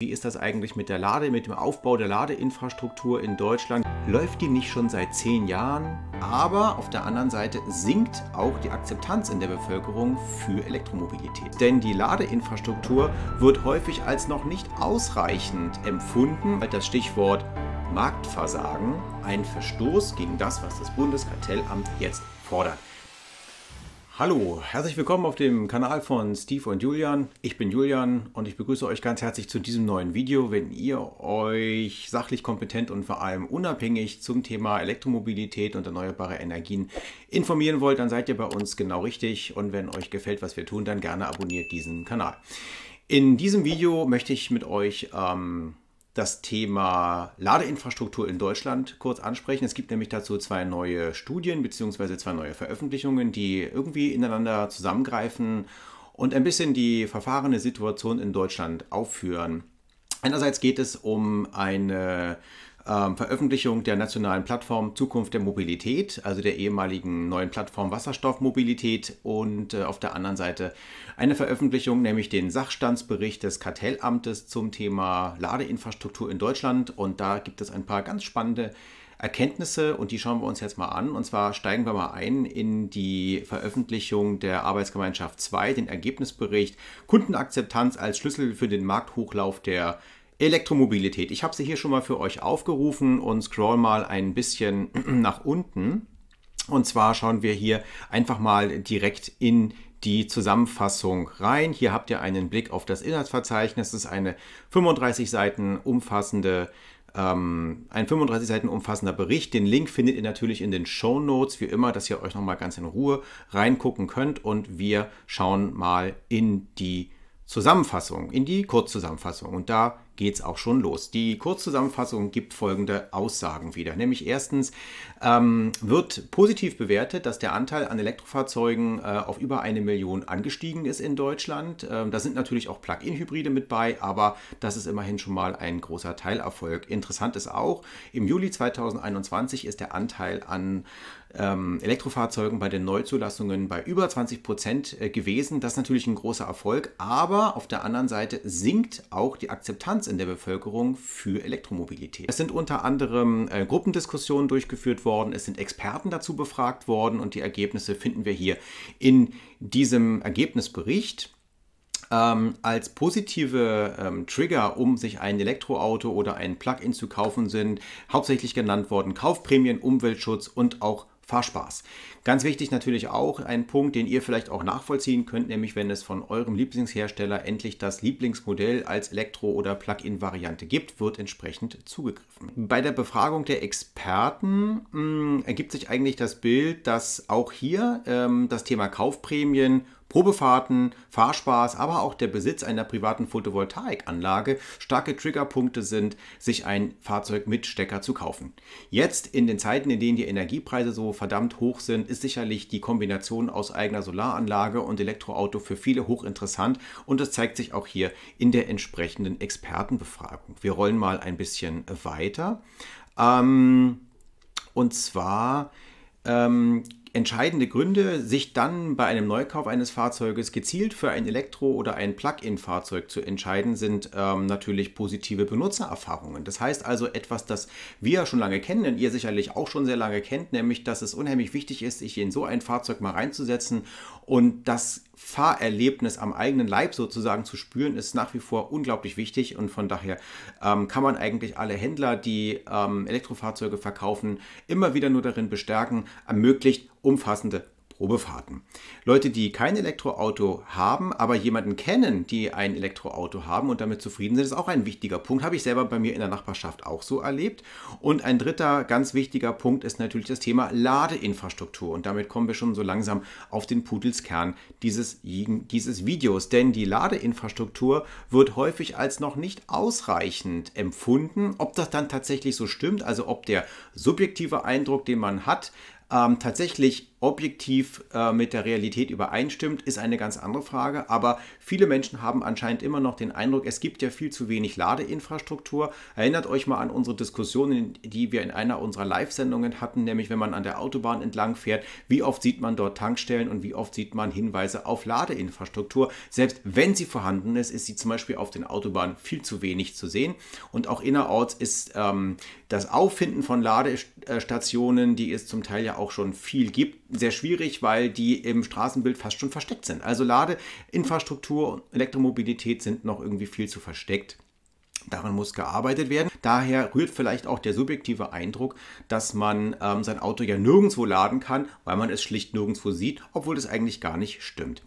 Wie ist das eigentlich mit der Lade, mit dem Aufbau der Ladeinfrastruktur in Deutschland? Läuft die nicht schon seit zehn Jahren? Aber auf der anderen Seite sinkt auch die Akzeptanz in der Bevölkerung für Elektromobilität. Denn die Ladeinfrastruktur wird häufig als noch nicht ausreichend empfunden. weil Das Stichwort Marktversagen ein Verstoß gegen das, was das Bundeskartellamt jetzt fordert. Hallo, herzlich willkommen auf dem Kanal von Steve und Julian. Ich bin Julian und ich begrüße euch ganz herzlich zu diesem neuen Video. Wenn ihr euch sachlich kompetent und vor allem unabhängig zum Thema Elektromobilität und erneuerbare Energien informieren wollt, dann seid ihr bei uns genau richtig. Und wenn euch gefällt, was wir tun, dann gerne abonniert diesen Kanal. In diesem Video möchte ich mit euch ähm, das Thema Ladeinfrastruktur in Deutschland kurz ansprechen. Es gibt nämlich dazu zwei neue Studien bzw. zwei neue Veröffentlichungen, die irgendwie ineinander zusammengreifen und ein bisschen die verfahrene Situation in Deutschland aufführen. Einerseits geht es um eine ähm, Veröffentlichung der nationalen Plattform Zukunft der Mobilität, also der ehemaligen neuen Plattform Wasserstoffmobilität und äh, auf der anderen Seite eine Veröffentlichung, nämlich den Sachstandsbericht des Kartellamtes zum Thema Ladeinfrastruktur in Deutschland. Und da gibt es ein paar ganz spannende Erkenntnisse und die schauen wir uns jetzt mal an. Und zwar steigen wir mal ein in die Veröffentlichung der Arbeitsgemeinschaft 2, den Ergebnisbericht Kundenakzeptanz als Schlüssel für den Markthochlauf der Elektromobilität. Ich habe sie hier schon mal für euch aufgerufen und scroll mal ein bisschen nach unten. Und zwar schauen wir hier einfach mal direkt in die Zusammenfassung rein. Hier habt ihr einen Blick auf das Inhaltsverzeichnis. Das ist eine 35 Seiten umfassende ähm, ein 35 Seiten umfassender Bericht. Den Link findet ihr natürlich in den Show Notes, wie immer, dass ihr euch nochmal ganz in Ruhe reingucken könnt. Und wir schauen mal in die Zusammenfassung, in die Kurzzusammenfassung. Und da geht es auch schon los. Die Kurzzusammenfassung gibt folgende Aussagen wieder. Nämlich erstens ähm, wird positiv bewertet, dass der Anteil an Elektrofahrzeugen äh, auf über eine Million angestiegen ist in Deutschland. Ähm, da sind natürlich auch Plug-in-Hybride mit bei, aber das ist immerhin schon mal ein großer Teilerfolg. Interessant ist auch, im Juli 2021 ist der Anteil an ähm, Elektrofahrzeugen bei den Neuzulassungen bei über 20 Prozent äh, gewesen. Das ist natürlich ein großer Erfolg, aber auf der anderen Seite sinkt auch die Akzeptanz in der Bevölkerung für Elektromobilität. Es sind unter anderem äh, Gruppendiskussionen durchgeführt worden, es sind Experten dazu befragt worden und die Ergebnisse finden wir hier in diesem Ergebnisbericht. Ähm, als positive ähm, Trigger, um sich ein Elektroauto oder ein Plug-in zu kaufen, sind hauptsächlich genannt worden Kaufprämien, Umweltschutz und auch Fahrspaß. Ganz wichtig natürlich auch ein Punkt, den ihr vielleicht auch nachvollziehen könnt, nämlich wenn es von eurem Lieblingshersteller endlich das Lieblingsmodell als Elektro- oder Plug-in-Variante gibt, wird entsprechend zugegriffen. Bei der Befragung der Experten mh, mm, ergibt sich eigentlich das Bild, dass auch hier ähm, das Thema Kaufprämien Probefahrten, Fahrspaß, aber auch der Besitz einer privaten Photovoltaikanlage starke Triggerpunkte sind, sich ein Fahrzeug mit Stecker zu kaufen. Jetzt in den Zeiten, in denen die Energiepreise so verdammt hoch sind, ist sicherlich die Kombination aus eigener Solaranlage und Elektroauto für viele hochinteressant und das zeigt sich auch hier in der entsprechenden Expertenbefragung. Wir rollen mal ein bisschen weiter. Ähm, und zwar ähm, entscheidende Gründe, sich dann bei einem Neukauf eines Fahrzeuges gezielt für ein Elektro- oder ein Plug-in-Fahrzeug zu entscheiden, sind ähm, natürlich positive Benutzererfahrungen. Das heißt also etwas, das wir schon lange kennen und ihr sicherlich auch schon sehr lange kennt, nämlich dass es unheimlich wichtig ist, sich in so ein Fahrzeug mal reinzusetzen und das Fahrerlebnis am eigenen Leib sozusagen zu spüren, ist nach wie vor unglaublich wichtig. Und von daher ähm, kann man eigentlich alle Händler, die ähm, Elektrofahrzeuge verkaufen, immer wieder nur darin bestärken, ermöglicht umfassende Probefahrten. Leute, die kein Elektroauto haben, aber jemanden kennen, die ein Elektroauto haben und damit zufrieden sind, ist auch ein wichtiger Punkt. Habe ich selber bei mir in der Nachbarschaft auch so erlebt. Und ein dritter ganz wichtiger Punkt ist natürlich das Thema Ladeinfrastruktur. Und damit kommen wir schon so langsam auf den Pudelskern dieses, dieses Videos. Denn die Ladeinfrastruktur wird häufig als noch nicht ausreichend empfunden. Ob das dann tatsächlich so stimmt, also ob der subjektive Eindruck, den man hat, ähm, tatsächlich objektiv äh, mit der Realität übereinstimmt, ist eine ganz andere Frage. Aber viele Menschen haben anscheinend immer noch den Eindruck, es gibt ja viel zu wenig Ladeinfrastruktur. Erinnert euch mal an unsere Diskussionen, die wir in einer unserer Live-Sendungen hatten, nämlich wenn man an der Autobahn entlang fährt, wie oft sieht man dort Tankstellen und wie oft sieht man Hinweise auf Ladeinfrastruktur. Selbst wenn sie vorhanden ist, ist sie zum Beispiel auf den Autobahnen viel zu wenig zu sehen. Und auch innerorts ist ähm, das Auffinden von Ladestationen, die es zum Teil ja auch schon viel gibt, sehr schwierig, weil die im Straßenbild fast schon versteckt sind. Also Ladeinfrastruktur, und Elektromobilität sind noch irgendwie viel zu versteckt. Daran muss gearbeitet werden. Daher rührt vielleicht auch der subjektive Eindruck, dass man ähm, sein Auto ja nirgendwo laden kann, weil man es schlicht nirgendwo sieht, obwohl das eigentlich gar nicht stimmt.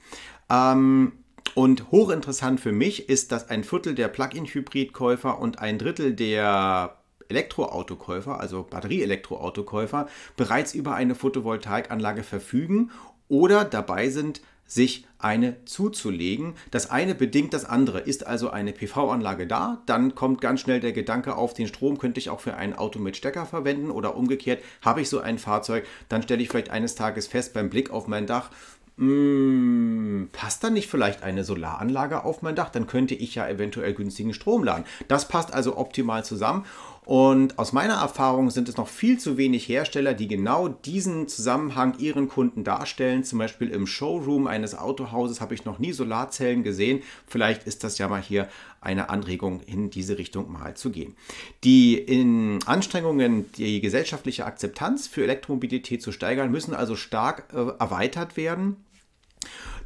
Ähm, und hochinteressant für mich ist, dass ein Viertel der Plug-in-Hybrid-Käufer und ein Drittel der Elektroautokäufer, also Batterie-Elektroautokäufer, bereits über eine Photovoltaikanlage verfügen oder dabei sind, sich eine zuzulegen. Das eine bedingt das andere. Ist also eine PV-Anlage da, dann kommt ganz schnell der Gedanke auf, den Strom könnte ich auch für ein Auto mit Stecker verwenden oder umgekehrt, habe ich so ein Fahrzeug, dann stelle ich vielleicht eines Tages fest beim Blick auf mein Dach, mh, hm, passt da nicht vielleicht eine Solaranlage auf mein Dach? Dann könnte ich ja eventuell günstigen Strom laden. Das passt also optimal zusammen und aus meiner Erfahrung sind es noch viel zu wenig Hersteller, die genau diesen Zusammenhang ihren Kunden darstellen. Zum Beispiel im Showroom eines Autohauses habe ich noch nie Solarzellen gesehen. Vielleicht ist das ja mal hier eine Anregung, in diese Richtung mal zu gehen. Die in Anstrengungen, die gesellschaftliche Akzeptanz für Elektromobilität zu steigern, müssen also stark äh, erweitert werden,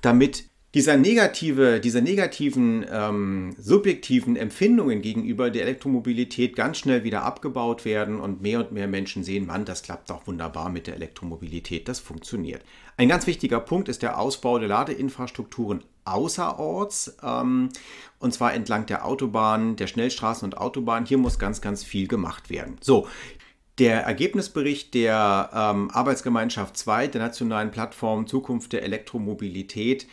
damit dieser negative, dieser negativen ähm, subjektiven Empfindungen gegenüber der Elektromobilität ganz schnell wieder abgebaut werden und mehr und mehr Menschen sehen, Mann, das klappt doch wunderbar mit der Elektromobilität, das funktioniert. Ein ganz wichtiger Punkt ist der Ausbau der Ladeinfrastrukturen außerorts, ähm, und zwar entlang der Autobahnen, der Schnellstraßen und Autobahnen. Hier muss ganz, ganz viel gemacht werden. So, der Ergebnisbericht der ähm, Arbeitsgemeinschaft 2 der nationalen Plattform Zukunft der Elektromobilität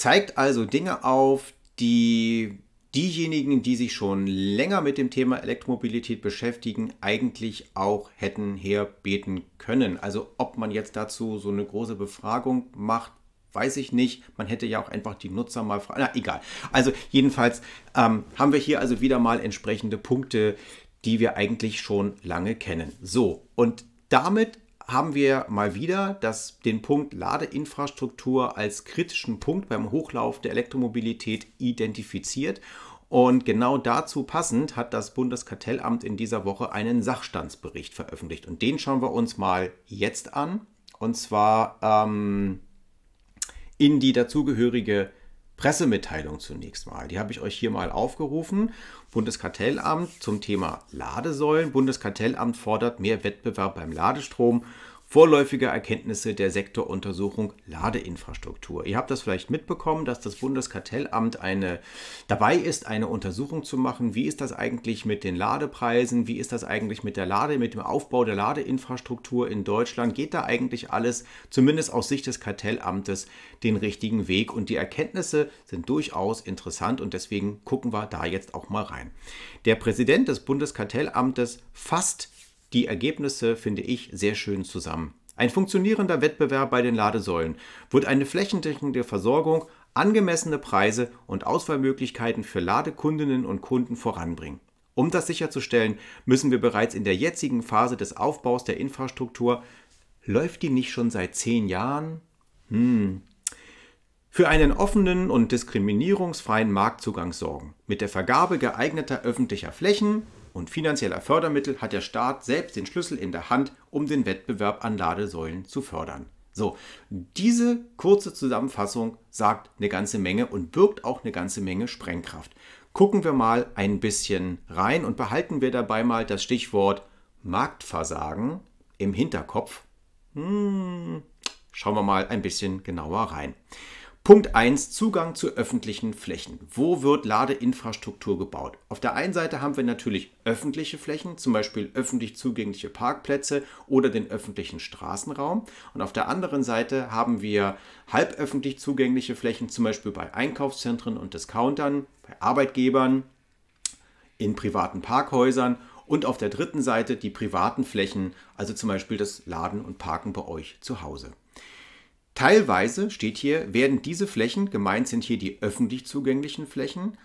zeigt also Dinge auf, die diejenigen, die sich schon länger mit dem Thema Elektromobilität beschäftigen, eigentlich auch hätten herbeten können. Also ob man jetzt dazu so eine große Befragung macht, weiß ich nicht. Man hätte ja auch einfach die Nutzer mal fragen. Na egal. Also jedenfalls ähm, haben wir hier also wieder mal entsprechende Punkte, die wir eigentlich schon lange kennen. So, und damit haben wir mal wieder das, den Punkt Ladeinfrastruktur als kritischen Punkt beim Hochlauf der Elektromobilität identifiziert. Und genau dazu passend hat das Bundeskartellamt in dieser Woche einen Sachstandsbericht veröffentlicht. Und den schauen wir uns mal jetzt an. Und zwar ähm, in die dazugehörige Pressemitteilung zunächst mal. Die habe ich euch hier mal aufgerufen. Bundeskartellamt zum Thema Ladesäulen. Bundeskartellamt fordert mehr Wettbewerb beim Ladestrom Vorläufige Erkenntnisse der Sektoruntersuchung Ladeinfrastruktur. Ihr habt das vielleicht mitbekommen, dass das Bundeskartellamt eine, dabei ist, eine Untersuchung zu machen. Wie ist das eigentlich mit den Ladepreisen? Wie ist das eigentlich mit der Lade, mit dem Aufbau der Ladeinfrastruktur in Deutschland? Geht da eigentlich alles, zumindest aus Sicht des Kartellamtes, den richtigen Weg? Und die Erkenntnisse sind durchaus interessant und deswegen gucken wir da jetzt auch mal rein. Der Präsident des Bundeskartellamtes fasst die Ergebnisse finde ich sehr schön zusammen. Ein funktionierender Wettbewerb bei den Ladesäulen wird eine flächendeckende Versorgung, angemessene Preise und Auswahlmöglichkeiten für Ladekundinnen und Kunden voranbringen. Um das sicherzustellen, müssen wir bereits in der jetzigen Phase des Aufbaus der Infrastruktur läuft die nicht schon seit zehn Jahren? Hm. Für einen offenen und diskriminierungsfreien Marktzugang sorgen, mit der Vergabe geeigneter öffentlicher Flächen, und finanzieller Fördermittel hat der Staat selbst den Schlüssel in der Hand, um den Wettbewerb an Ladesäulen zu fördern. So, diese kurze Zusammenfassung sagt eine ganze Menge und birgt auch eine ganze Menge Sprengkraft. Gucken wir mal ein bisschen rein und behalten wir dabei mal das Stichwort Marktversagen im Hinterkopf. Hm, schauen wir mal ein bisschen genauer rein. Punkt 1, Zugang zu öffentlichen Flächen. Wo wird Ladeinfrastruktur gebaut? Auf der einen Seite haben wir natürlich öffentliche Flächen, zum Beispiel öffentlich zugängliche Parkplätze oder den öffentlichen Straßenraum. Und auf der anderen Seite haben wir halböffentlich zugängliche Flächen, zum Beispiel bei Einkaufszentren und Discountern, bei Arbeitgebern, in privaten Parkhäusern und auf der dritten Seite die privaten Flächen, also zum Beispiel das Laden und Parken bei euch zu Hause. Teilweise steht hier, werden diese Flächen, gemeint sind hier die öffentlich zugänglichen Flächen,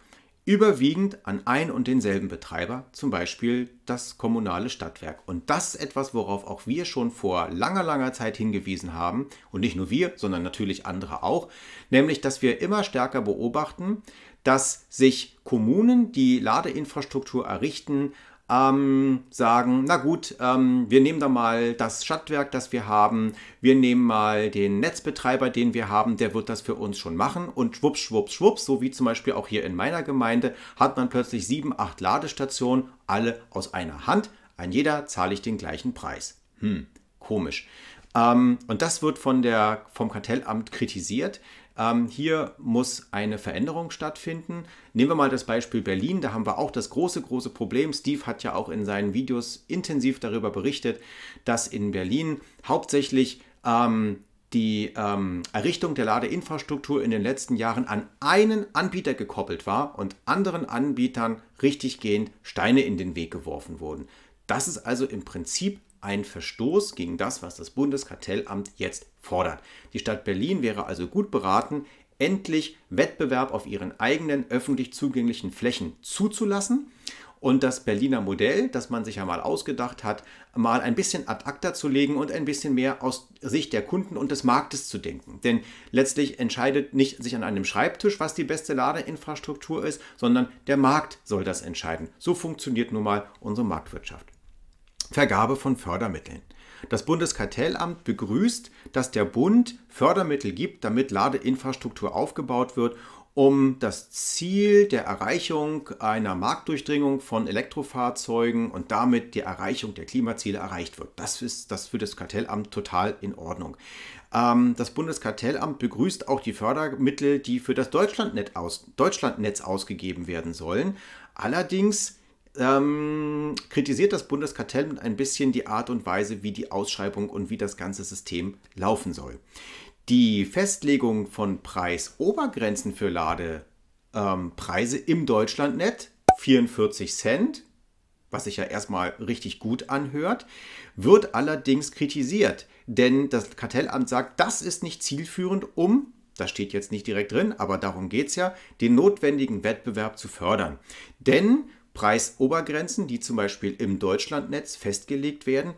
überwiegend an ein und denselben Betreiber, zum Beispiel das kommunale Stadtwerk. Und das ist etwas, worauf auch wir schon vor langer, langer Zeit hingewiesen haben. Und nicht nur wir, sondern natürlich andere auch. Nämlich, dass wir immer stärker beobachten, dass sich Kommunen, die Ladeinfrastruktur errichten, ähm, sagen, na gut, ähm, wir nehmen da mal das Stadtwerk, das wir haben, wir nehmen mal den Netzbetreiber, den wir haben, der wird das für uns schon machen und schwupps, schwupps, schwupps, so wie zum Beispiel auch hier in meiner Gemeinde, hat man plötzlich sieben, acht Ladestationen, alle aus einer Hand, an jeder zahle ich den gleichen Preis. Hm, komisch. Ähm, und das wird von der, vom Kartellamt kritisiert, ähm, hier muss eine Veränderung stattfinden. Nehmen wir mal das Beispiel Berlin. Da haben wir auch das große, große Problem. Steve hat ja auch in seinen Videos intensiv darüber berichtet, dass in Berlin hauptsächlich ähm, die ähm, Errichtung der Ladeinfrastruktur in den letzten Jahren an einen Anbieter gekoppelt war und anderen Anbietern richtiggehend Steine in den Weg geworfen wurden. Das ist also im Prinzip ein Verstoß gegen das, was das Bundeskartellamt jetzt fordert. Die Stadt Berlin wäre also gut beraten, endlich Wettbewerb auf ihren eigenen öffentlich zugänglichen Flächen zuzulassen und das Berliner Modell, das man sich ja mal ausgedacht hat, mal ein bisschen ad acta zu legen und ein bisschen mehr aus Sicht der Kunden und des Marktes zu denken. Denn letztlich entscheidet nicht sich an einem Schreibtisch, was die beste Ladeinfrastruktur ist, sondern der Markt soll das entscheiden. So funktioniert nun mal unsere Marktwirtschaft. Vergabe von Fördermitteln. Das Bundeskartellamt begrüßt, dass der Bund Fördermittel gibt, damit Ladeinfrastruktur aufgebaut wird, um das Ziel der Erreichung einer Marktdurchdringung von Elektrofahrzeugen und damit die Erreichung der Klimaziele erreicht wird. Das ist das für das Kartellamt total in Ordnung. Ähm, das Bundeskartellamt begrüßt auch die Fördermittel, die für das Deutschlandnetz, aus, Deutschlandnetz ausgegeben werden sollen. Allerdings ähm, kritisiert das Bundeskartellamt ein bisschen die Art und Weise, wie die Ausschreibung und wie das ganze System laufen soll. Die Festlegung von Preisobergrenzen für Ladepreise ähm, im Deutschlandnet, 44 Cent, was sich ja erstmal richtig gut anhört, wird allerdings kritisiert. Denn das Kartellamt sagt, das ist nicht zielführend, um, das steht jetzt nicht direkt drin, aber darum geht es ja, den notwendigen Wettbewerb zu fördern. Denn Preisobergrenzen, die zum Beispiel im Deutschlandnetz festgelegt werden,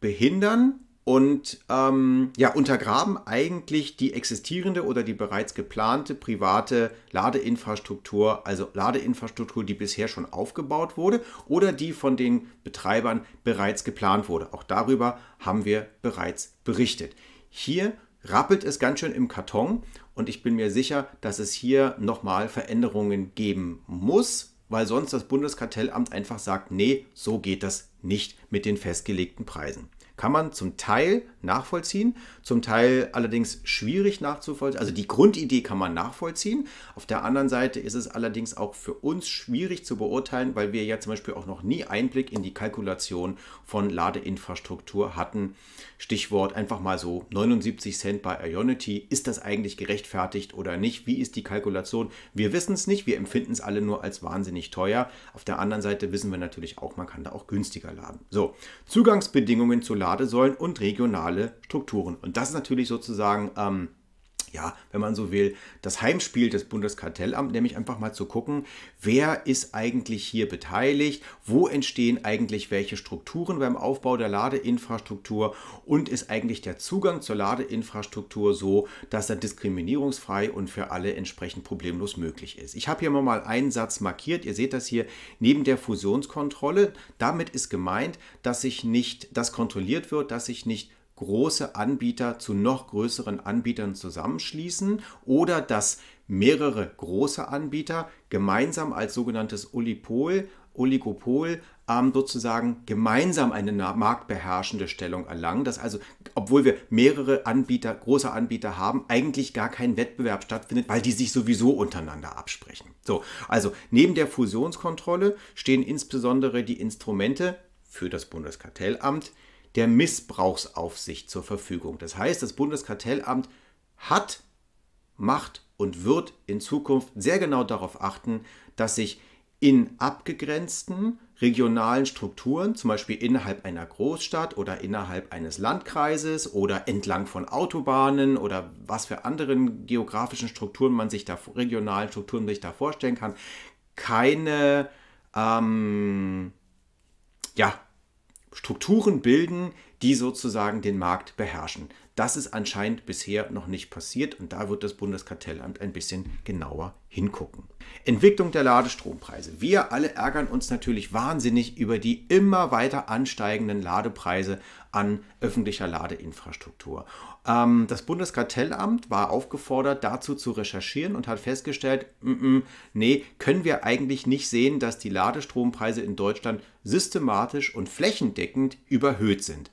behindern und ähm, ja, untergraben eigentlich die existierende oder die bereits geplante private Ladeinfrastruktur, also Ladeinfrastruktur, die bisher schon aufgebaut wurde oder die von den Betreibern bereits geplant wurde. Auch darüber haben wir bereits berichtet. Hier rappelt es ganz schön im Karton und ich bin mir sicher, dass es hier nochmal Veränderungen geben muss weil sonst das Bundeskartellamt einfach sagt, nee, so geht das nicht mit den festgelegten Preisen. Kann man zum Teil nachvollziehen, zum Teil allerdings schwierig nachzuvollziehen. Also die Grundidee kann man nachvollziehen. Auf der anderen Seite ist es allerdings auch für uns schwierig zu beurteilen, weil wir ja zum Beispiel auch noch nie Einblick in die Kalkulation von Ladeinfrastruktur hatten. Stichwort einfach mal so 79 Cent bei Ionity. Ist das eigentlich gerechtfertigt oder nicht? Wie ist die Kalkulation? Wir wissen es nicht. Wir empfinden es alle nur als wahnsinnig teuer. Auf der anderen Seite wissen wir natürlich auch, man kann da auch günstiger laden. So, Zugangsbedingungen zu Laden. Staatesäulen und regionale Strukturen. Und das ist natürlich sozusagen ähm, ja, wenn man so will, das Heimspiel des Bundeskartellamts, nämlich einfach mal zu gucken, wer ist eigentlich hier beteiligt, wo entstehen eigentlich welche Strukturen beim Aufbau der Ladeinfrastruktur und ist eigentlich der Zugang zur Ladeinfrastruktur so, dass er diskriminierungsfrei und für alle entsprechend problemlos möglich ist. Ich habe hier mal einen Satz markiert, ihr seht das hier neben der Fusionskontrolle. Damit ist gemeint, dass sich nicht, dass kontrolliert wird, dass sich nicht große Anbieter zu noch größeren Anbietern zusammenschließen oder dass mehrere große Anbieter gemeinsam als sogenanntes Oligopol, Oligopol ähm, sozusagen gemeinsam eine marktbeherrschende Stellung erlangen, dass also, obwohl wir mehrere Anbieter, große Anbieter haben, eigentlich gar kein Wettbewerb stattfindet, weil die sich sowieso untereinander absprechen. So, also neben der Fusionskontrolle stehen insbesondere die Instrumente für das Bundeskartellamt, der Missbrauchsaufsicht zur Verfügung. Das heißt, das Bundeskartellamt hat, macht und wird in Zukunft sehr genau darauf achten, dass sich in abgegrenzten regionalen Strukturen, zum Beispiel innerhalb einer Großstadt oder innerhalb eines Landkreises oder entlang von Autobahnen oder was für anderen geografischen Strukturen man sich da, regionalen Strukturen sich da vorstellen kann, keine ähm, ja, Strukturen bilden, die sozusagen den Markt beherrschen. Das ist anscheinend bisher noch nicht passiert und da wird das Bundeskartellamt ein bisschen genauer hingucken. Entwicklung der Ladestrompreise. Wir alle ärgern uns natürlich wahnsinnig über die immer weiter ansteigenden Ladepreise an öffentlicher Ladeinfrastruktur. Ähm, das Bundeskartellamt war aufgefordert, dazu zu recherchieren und hat festgestellt, mm, mm, nee, können wir eigentlich nicht sehen, dass die Ladestrompreise in Deutschland systematisch und flächendeckend überhöht sind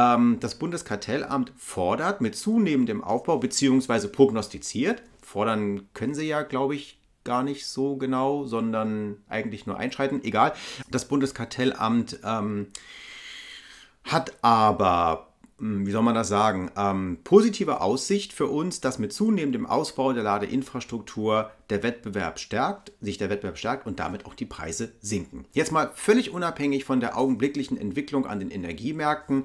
ähm, das Bundeskartellamt fordert mit zunehmendem Aufbau bzw. prognostiziert. Fordern können sie ja, glaube ich, gar nicht so genau, sondern eigentlich nur einschreiten. Egal. Das Bundeskartellamt ähm, hat aber hm, wie soll man das sagen, ähm, positive Aussicht für uns, dass mit zunehmendem Ausbau der Ladeinfrastruktur der Wettbewerb stärkt, sich der Wettbewerb stärkt und damit auch die Preise sinken. Jetzt mal völlig unabhängig von der augenblicklichen Entwicklung an den Energiemärkten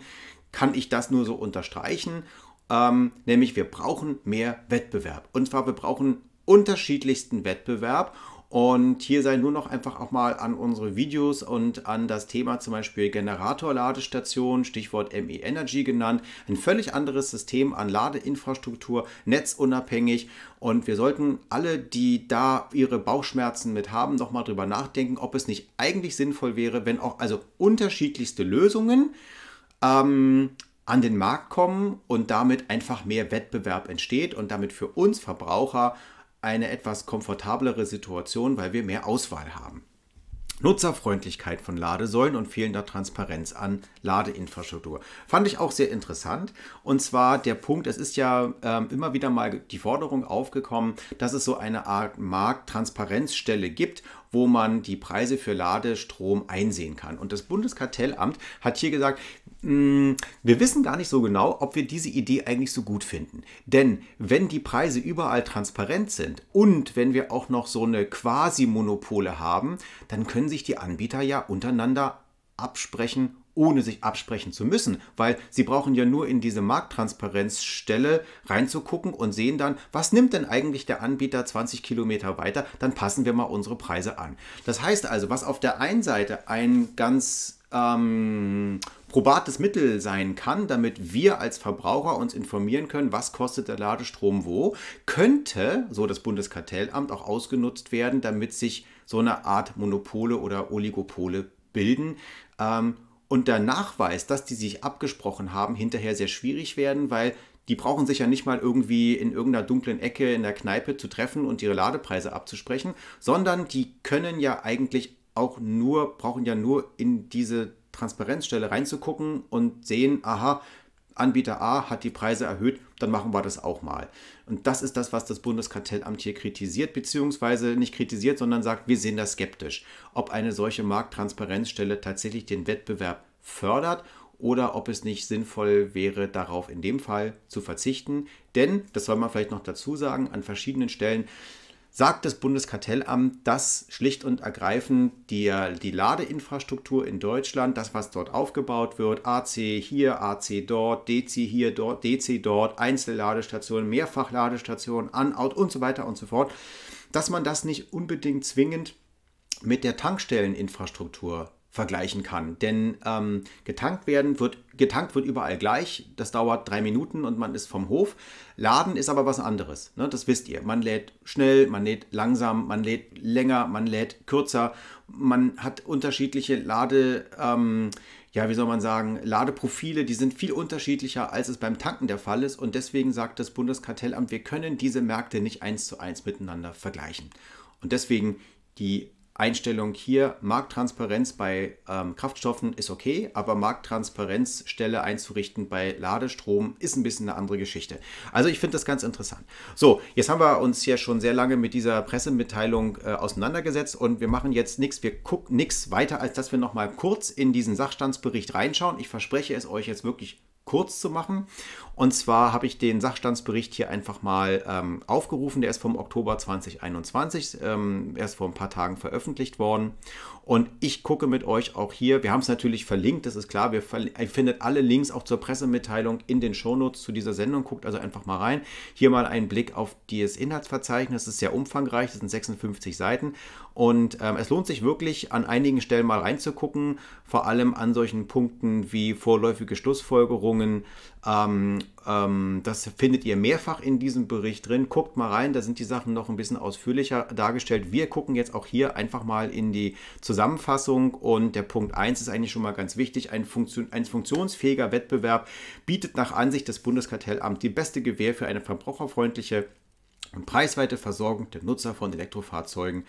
kann ich das nur so unterstreichen. Ähm, nämlich wir brauchen mehr Wettbewerb. Und zwar wir brauchen unterschiedlichsten Wettbewerb. Und hier sei nur noch einfach auch mal an unsere Videos und an das Thema zum Beispiel Generatorladestation, Stichwort ME Energy genannt. Ein völlig anderes System an Ladeinfrastruktur, netzunabhängig. Und wir sollten alle, die da ihre Bauchschmerzen mit haben, nochmal drüber nachdenken, ob es nicht eigentlich sinnvoll wäre, wenn auch also unterschiedlichste Lösungen ähm, an den Markt kommen und damit einfach mehr Wettbewerb entsteht und damit für uns Verbraucher eine etwas komfortablere Situation, weil wir mehr Auswahl haben. Nutzerfreundlichkeit von Ladesäulen und fehlender Transparenz an Ladeinfrastruktur. Fand ich auch sehr interessant. Und zwar der Punkt, es ist ja ähm, immer wieder mal die Forderung aufgekommen, dass es so eine Art Markttransparenzstelle gibt, wo man die Preise für Ladestrom einsehen kann. Und das Bundeskartellamt hat hier gesagt, hm, wir wissen gar nicht so genau, ob wir diese Idee eigentlich so gut finden. Denn wenn die Preise überall transparent sind und wenn wir auch noch so eine Quasi-Monopole haben, dann können sich die Anbieter ja untereinander absprechen ohne sich absprechen zu müssen, weil sie brauchen ja nur in diese Markttransparenzstelle reinzugucken und sehen dann, was nimmt denn eigentlich der Anbieter 20 Kilometer weiter, dann passen wir mal unsere Preise an. Das heißt also, was auf der einen Seite ein ganz ähm, probates Mittel sein kann, damit wir als Verbraucher uns informieren können, was kostet der Ladestrom wo, könnte, so das Bundeskartellamt, auch ausgenutzt werden, damit sich so eine Art Monopole oder Oligopole bilden, ähm, und der Nachweis, dass die sich abgesprochen haben, hinterher sehr schwierig werden, weil die brauchen sich ja nicht mal irgendwie in irgendeiner dunklen Ecke in der Kneipe zu treffen und ihre Ladepreise abzusprechen, sondern die können ja eigentlich auch nur, brauchen ja nur in diese Transparenzstelle reinzugucken und sehen, aha, Anbieter A hat die Preise erhöht, dann machen wir das auch mal. Und das ist das, was das Bundeskartellamt hier kritisiert, beziehungsweise nicht kritisiert, sondern sagt, wir sehen das skeptisch, ob eine solche Markttransparenzstelle tatsächlich den Wettbewerb fördert oder ob es nicht sinnvoll wäre, darauf in dem Fall zu verzichten. Denn, das soll man vielleicht noch dazu sagen, an verschiedenen Stellen sagt das Bundeskartellamt, dass schlicht und ergreifend die, die Ladeinfrastruktur in Deutschland, das, was dort aufgebaut wird, AC hier, AC dort, DC hier, dort, DC dort, Einzelladestationen, Mehrfachladestationen, Anout und so weiter und so fort, dass man das nicht unbedingt zwingend mit der Tankstelleninfrastruktur vergleichen kann. Denn ähm, getankt werden wird, getankt wird überall gleich. Das dauert drei Minuten und man ist vom Hof. Laden ist aber was anderes. Ne? Das wisst ihr. Man lädt schnell, man lädt langsam, man lädt länger, man lädt kürzer. Man hat unterschiedliche Lade, ähm, ja, wie soll man sagen, Ladeprofile, die sind viel unterschiedlicher, als es beim Tanken der Fall ist. Und deswegen sagt das Bundeskartellamt, wir können diese Märkte nicht eins zu eins miteinander vergleichen. Und deswegen die Einstellung hier, Markttransparenz bei ähm, Kraftstoffen ist okay, aber Markttransparenzstelle einzurichten bei Ladestrom ist ein bisschen eine andere Geschichte. Also ich finde das ganz interessant. So, jetzt haben wir uns ja schon sehr lange mit dieser Pressemitteilung äh, auseinandergesetzt und wir machen jetzt nichts, wir gucken nichts weiter, als dass wir nochmal kurz in diesen Sachstandsbericht reinschauen. Ich verspreche es euch jetzt wirklich kurz zu machen. Und zwar habe ich den Sachstandsbericht hier einfach mal ähm, aufgerufen. Der ist vom Oktober 2021, ähm, erst vor ein paar Tagen veröffentlicht worden. Und ich gucke mit euch auch hier. Wir haben es natürlich verlinkt, das ist klar. Wir ihr findet alle Links auch zur Pressemitteilung in den Shownotes zu dieser Sendung. Guckt also einfach mal rein. Hier mal einen Blick auf dieses Inhaltsverzeichnis. Das ist sehr umfangreich, das sind 56 Seiten. Und ähm, es lohnt sich wirklich, an einigen Stellen mal reinzugucken, vor allem an solchen Punkten wie vorläufige Schlussfolgerungen, ähm, ähm, das findet ihr mehrfach in diesem Bericht drin. Guckt mal rein, da sind die Sachen noch ein bisschen ausführlicher dargestellt. Wir gucken jetzt auch hier einfach mal in die Zusammenfassung und der Punkt 1 ist eigentlich schon mal ganz wichtig. Ein, Funktion, ein funktionsfähiger Wettbewerb bietet nach Ansicht des Bundeskartellamts die beste Gewähr für eine verbraucherfreundliche und preisweite Versorgung der Nutzer von Elektrofahrzeugen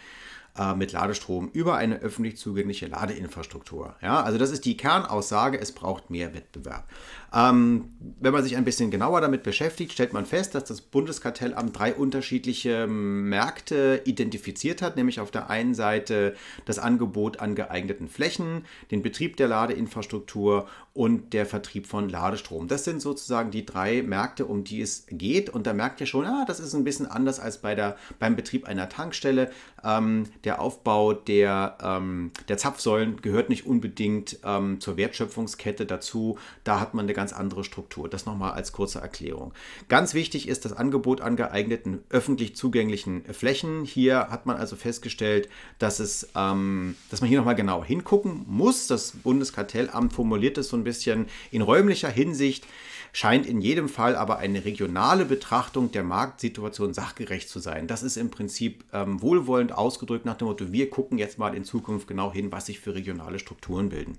äh, mit Ladestrom über eine öffentlich zugängliche Ladeinfrastruktur. Ja, also das ist die Kernaussage, es braucht mehr Wettbewerb. Ähm, wenn man sich ein bisschen genauer damit beschäftigt, stellt man fest, dass das Bundeskartellamt drei unterschiedliche ähm, Märkte identifiziert hat, nämlich auf der einen Seite das Angebot an geeigneten Flächen, den Betrieb der Ladeinfrastruktur und der Vertrieb von Ladestrom. Das sind sozusagen die drei Märkte, um die es geht. Und da merkt ihr schon, ah, das ist ein bisschen anders als bei der, beim Betrieb einer Tankstelle. Ähm, der Aufbau der, ähm, der Zapfsäulen gehört nicht unbedingt ähm, zur Wertschöpfungskette dazu. Da hat man eine ganz andere Struktur. Das nochmal als kurze Erklärung. Ganz wichtig ist das Angebot an geeigneten öffentlich zugänglichen Flächen. Hier hat man also festgestellt, dass, es, ähm, dass man hier nochmal genau hingucken muss. Das Bundeskartellamt formuliert es so ein bisschen in räumlicher Hinsicht scheint in jedem Fall aber eine regionale Betrachtung der Marktsituation sachgerecht zu sein. Das ist im Prinzip ähm, wohlwollend ausgedrückt nach dem Motto, wir gucken jetzt mal in Zukunft genau hin, was sich für regionale Strukturen bilden.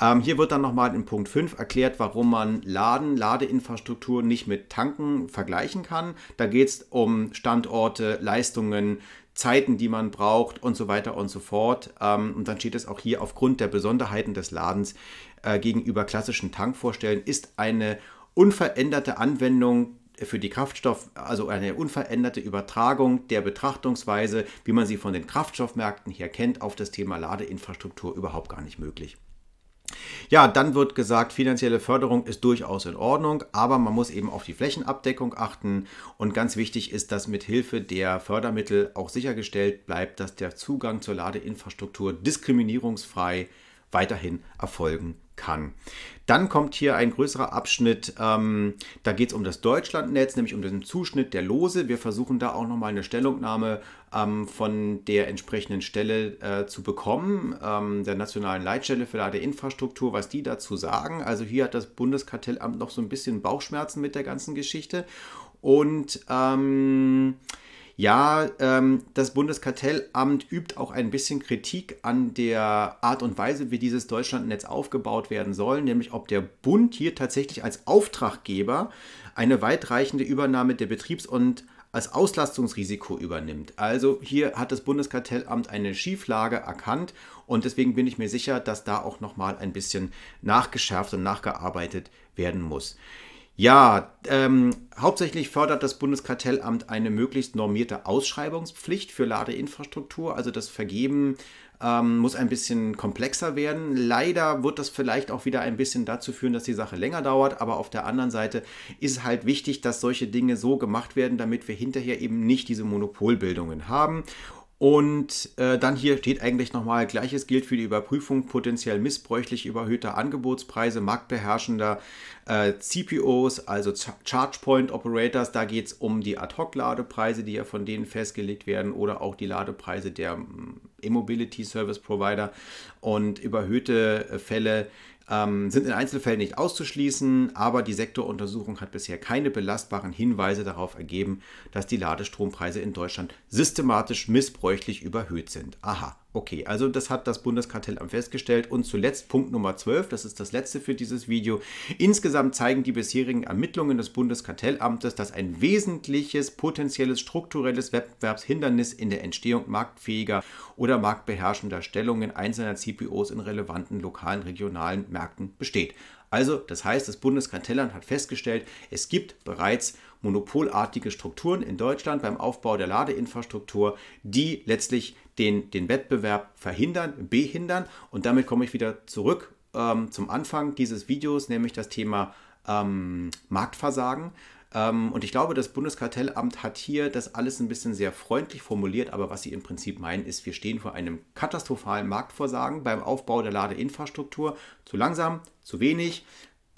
Ähm, hier wird dann nochmal in Punkt 5 erklärt, warum man Laden, Ladeinfrastruktur nicht mit Tanken vergleichen kann. Da geht es um Standorte, Leistungen, Zeiten, die man braucht und so weiter und so fort. Ähm, und dann steht es auch hier, aufgrund der Besonderheiten des Ladens äh, gegenüber klassischen Tankvorstellen, ist eine unveränderte Anwendung für die Kraftstoff, also eine unveränderte Übertragung der Betrachtungsweise, wie man sie von den Kraftstoffmärkten her kennt, auf das Thema Ladeinfrastruktur überhaupt gar nicht möglich. Ja, dann wird gesagt, finanzielle Förderung ist durchaus in Ordnung, aber man muss eben auf die Flächenabdeckung achten und ganz wichtig ist, dass mit Hilfe der Fördermittel auch sichergestellt bleibt, dass der Zugang zur Ladeinfrastruktur diskriminierungsfrei ist weiterhin erfolgen kann. Dann kommt hier ein größerer Abschnitt, ähm, da geht es um das Deutschlandnetz, nämlich um den Zuschnitt der Lose. Wir versuchen da auch nochmal eine Stellungnahme ähm, von der entsprechenden Stelle äh, zu bekommen, ähm, der Nationalen Leitstelle für Ladeinfrastruktur, was die dazu sagen. Also hier hat das Bundeskartellamt noch so ein bisschen Bauchschmerzen mit der ganzen Geschichte. Und ähm, ja, ähm, das Bundeskartellamt übt auch ein bisschen Kritik an der Art und Weise, wie dieses Deutschlandnetz aufgebaut werden soll, nämlich ob der Bund hier tatsächlich als Auftraggeber eine weitreichende Übernahme der Betriebs- und als Auslastungsrisiko übernimmt. Also hier hat das Bundeskartellamt eine Schieflage erkannt und deswegen bin ich mir sicher, dass da auch noch mal ein bisschen nachgeschärft und nachgearbeitet werden muss. Ja, ähm, hauptsächlich fördert das Bundeskartellamt eine möglichst normierte Ausschreibungspflicht für Ladeinfrastruktur. Also das Vergeben ähm, muss ein bisschen komplexer werden. Leider wird das vielleicht auch wieder ein bisschen dazu führen, dass die Sache länger dauert. Aber auf der anderen Seite ist es halt wichtig, dass solche Dinge so gemacht werden, damit wir hinterher eben nicht diese Monopolbildungen haben. Und äh, dann hier steht eigentlich nochmal, gleiches gilt für die Überprüfung potenziell missbräuchlich überhöhter Angebotspreise marktbeherrschender äh, CPOs, also Ch Charge Point Operators. Da geht es um die Ad-Hoc-Ladepreise, die ja von denen festgelegt werden oder auch die Ladepreise der mm, E-Mobility Service Provider und überhöhte äh, Fälle ähm, sind in Einzelfällen nicht auszuschließen, aber die Sektoruntersuchung hat bisher keine belastbaren Hinweise darauf ergeben, dass die Ladestrompreise in Deutschland systematisch missbräuchlich überhöht sind. Aha. Okay, also das hat das Bundeskartellamt festgestellt. Und zuletzt Punkt Nummer 12, das ist das letzte für dieses Video. Insgesamt zeigen die bisherigen Ermittlungen des Bundeskartellamtes, dass ein wesentliches potenzielles strukturelles Wettbewerbshindernis in der Entstehung marktfähiger oder marktbeherrschender Stellungen einzelner CPOs in relevanten lokalen, regionalen Märkten besteht. Also, das heißt, das Bundeskartellamt hat festgestellt, es gibt bereits monopolartige Strukturen in Deutschland beim Aufbau der Ladeinfrastruktur, die letztlich den, den Wettbewerb verhindern, behindern. Und damit komme ich wieder zurück ähm, zum Anfang dieses Videos, nämlich das Thema ähm, Marktversagen. Ähm, und ich glaube, das Bundeskartellamt hat hier das alles ein bisschen sehr freundlich formuliert, aber was sie im Prinzip meinen, ist, wir stehen vor einem katastrophalen Marktversagen beim Aufbau der Ladeinfrastruktur. Zu langsam, zu wenig,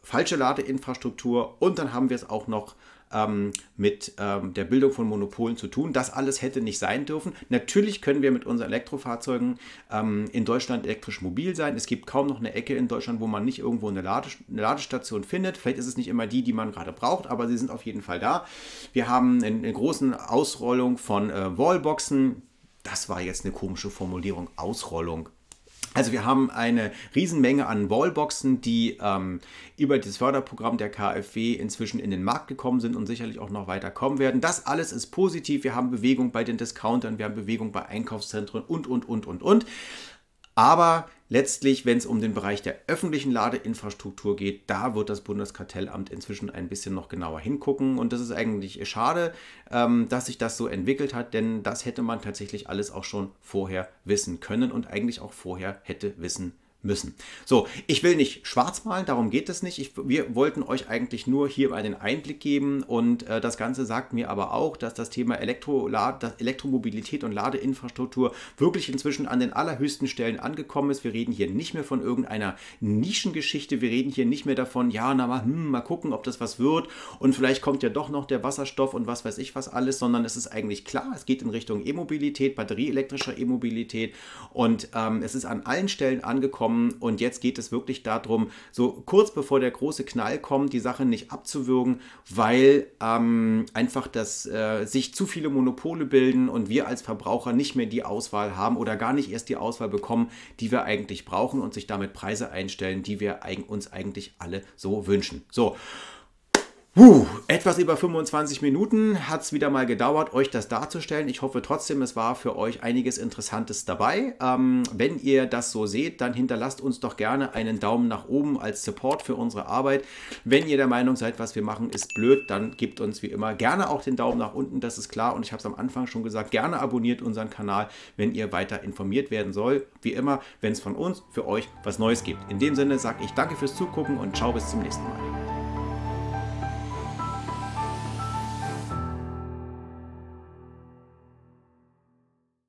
falsche Ladeinfrastruktur und dann haben wir es auch noch ähm, mit ähm, der Bildung von Monopolen zu tun. Das alles hätte nicht sein dürfen. Natürlich können wir mit unseren Elektrofahrzeugen ähm, in Deutschland elektrisch mobil sein. Es gibt kaum noch eine Ecke in Deutschland, wo man nicht irgendwo eine, Lades eine Ladestation findet. Vielleicht ist es nicht immer die, die man gerade braucht, aber sie sind auf jeden Fall da. Wir haben eine, eine große Ausrollung von äh, Wallboxen. Das war jetzt eine komische Formulierung. Ausrollung. Also wir haben eine Riesenmenge an Wallboxen, die ähm, über das Förderprogramm der KfW inzwischen in den Markt gekommen sind und sicherlich auch noch weiter kommen werden. Das alles ist positiv. Wir haben Bewegung bei den Discountern, wir haben Bewegung bei Einkaufszentren und, und, und, und, und. Aber letztlich, wenn es um den Bereich der öffentlichen Ladeinfrastruktur geht, da wird das Bundeskartellamt inzwischen ein bisschen noch genauer hingucken. Und das ist eigentlich schade, ähm, dass sich das so entwickelt hat, denn das hätte man tatsächlich alles auch schon vorher wissen können und eigentlich auch vorher hätte wissen müssen. So, ich will nicht schwarz malen, darum geht es nicht. Ich, wir wollten euch eigentlich nur hier einen Einblick geben und äh, das Ganze sagt mir aber auch, dass das Thema Elektro dass Elektromobilität und Ladeinfrastruktur wirklich inzwischen an den allerhöchsten Stellen angekommen ist. Wir reden hier nicht mehr von irgendeiner Nischengeschichte, wir reden hier nicht mehr davon, ja, na mal, hm, mal gucken, ob das was wird und vielleicht kommt ja doch noch der Wasserstoff und was weiß ich was alles, sondern es ist eigentlich klar, es geht in Richtung E-Mobilität, batterieelektrischer E-Mobilität und ähm, es ist an allen Stellen angekommen, gekommen und jetzt geht es wirklich darum, so kurz bevor der große Knall kommt, die Sache nicht abzuwürgen, weil ähm, einfach das, äh, sich zu viele Monopole bilden und wir als Verbraucher nicht mehr die Auswahl haben oder gar nicht erst die Auswahl bekommen, die wir eigentlich brauchen und sich damit Preise einstellen, die wir eig uns eigentlich alle so wünschen. So. Puh, etwas über 25 Minuten hat es wieder mal gedauert, euch das darzustellen. Ich hoffe trotzdem, es war für euch einiges Interessantes dabei. Ähm, wenn ihr das so seht, dann hinterlasst uns doch gerne einen Daumen nach oben als Support für unsere Arbeit. Wenn ihr der Meinung seid, was wir machen, ist blöd, dann gebt uns wie immer gerne auch den Daumen nach unten, das ist klar. Und ich habe es am Anfang schon gesagt, gerne abonniert unseren Kanal, wenn ihr weiter informiert werden soll. Wie immer, wenn es von uns für euch was Neues gibt. In dem Sinne sage ich danke fürs Zugucken und ciao bis zum nächsten Mal.